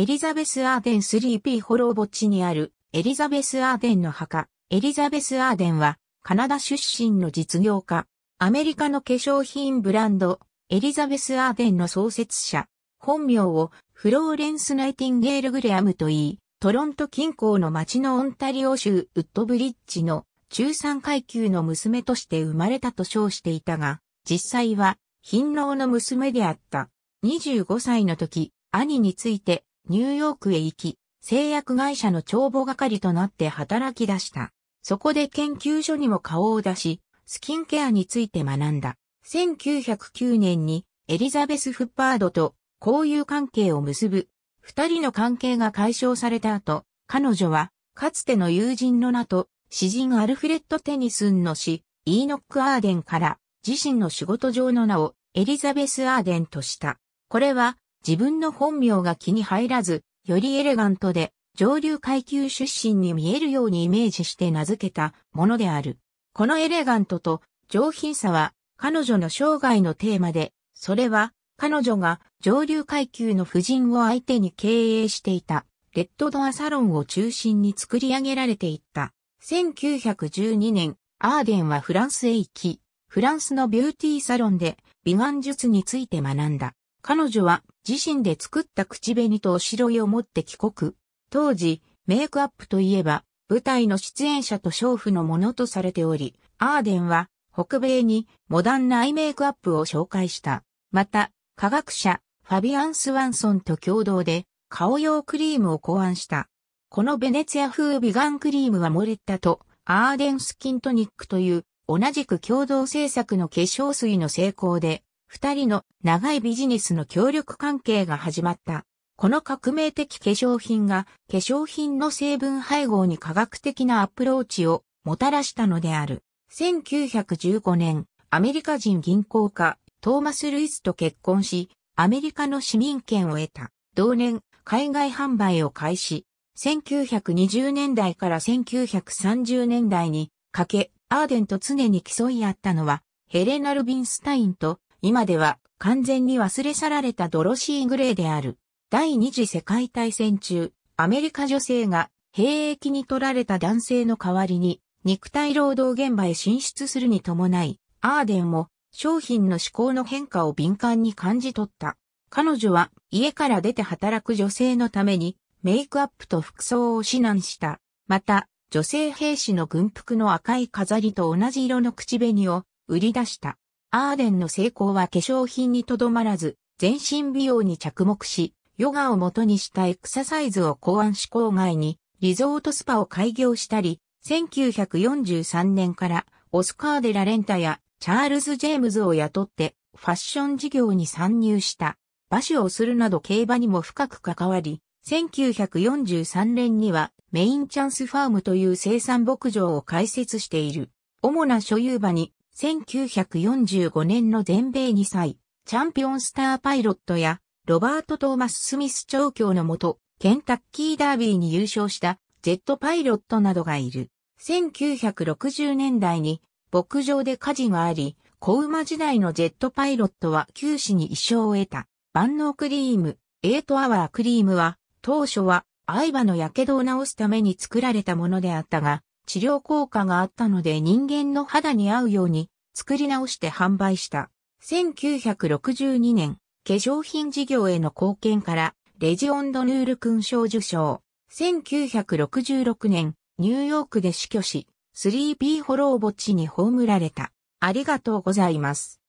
エリザベス・アーデン 3P ホロー墓地にあるエリザベス・アーデンの墓。エリザベス・アーデンはカナダ出身の実業家。アメリカの化粧品ブランドエリザベス・アーデンの創設者。本名をフローレンス・ナイティンゲール・グレアムと言い、トロント近郊の町のオンタリオ州ウッドブリッジの中産階級の娘として生まれたと称していたが、実際は貧農の娘であった。25歳の時、兄についてニューヨークへ行き、製薬会社の帳簿係となって働き出した。そこで研究所にも顔を出し、スキンケアについて学んだ。1909年にエリザベス・フッパードと交友関係を結ぶ。二人の関係が解消された後、彼女は、かつての友人の名と、詩人アルフレッド・テニスンの詩、イーノック・アーデンから、自身の仕事上の名をエリザベス・アーデンとした。これは、自分の本名が気に入らず、よりエレガントで、上流階級出身に見えるようにイメージして名付けたものである。このエレガントと上品さは彼女の生涯のテーマで、それは彼女が上流階級の婦人を相手に経営していたレッドドアサロンを中心に作り上げられていった。1912年、アーデンはフランスへ行き、フランスのビューティーサロンで美顔術について学んだ。彼女は自身で作った口紅とおしろいを持って帰国。当時、メイクアップといえば、舞台の出演者と娼婦のものとされており、アーデンは北米にモダンなアイメイクアップを紹介した。また、科学者ファビアン・スワンソンと共同で顔用クリームを考案した。このベネツヤ風美顔クリームはモレッタとアーデンスキントニックという同じく共同制作の化粧水の成功で二人の長いビジネスの協力関係が始まった。この革命的化粧品が化粧品の成分配合に科学的なアプローチをもたらしたのである。1915年、アメリカ人銀行家トーマス・ルイスと結婚し、アメリカの市民権を得た。同年、海外販売を開始。1920年代から1930年代にかけ、アーデンと常に競い合ったのは、ヘレナ・ルビンスタインと今では完全に忘れ去られたドロシー・グレーである。第二次世界大戦中、アメリカ女性が兵役に取られた男性の代わりに肉体労働現場へ進出するに伴い、アーデンも商品の思考の変化を敏感に感じ取った。彼女は家から出て働く女性のためにメイクアップと服装を指南した。また、女性兵士の軍服の赤い飾りと同じ色の口紅を売り出した。アーデンの成功は化粧品にとどまらず、全身美容に着目し、ヨガを元にしたエクササイズを考案し郊外に、リゾートスパを開業したり、1943年からオスカー・デ・ラ・レンタやチャールズ・ジェームズを雇ってファッション事業に参入した。馬主をするなど競馬にも深く関わり、1943年にはメインチャンスファームという生産牧場を開設している。主な所有馬に1945年の全米2歳、チャンピオンスターパイロットや、ロバート・トーマス・スミス調教のもと、ケンタッキーダービーに優勝したジェットパイロットなどがいる。1960年代に牧場で火事があり、子馬時代のジェットパイロットは九死に一生を得た。万能クリーム、8アワークリームは、当初は、相場の火傷を治すために作られたものであったが、治療効果があったので人間の肌に合うように作り直して販売した。1962年、化粧品事業への貢献からレジオンドヌール勲章受賞。1966年、ニューヨークで死去し、3P ホロー墓地に葬られた。ありがとうございます。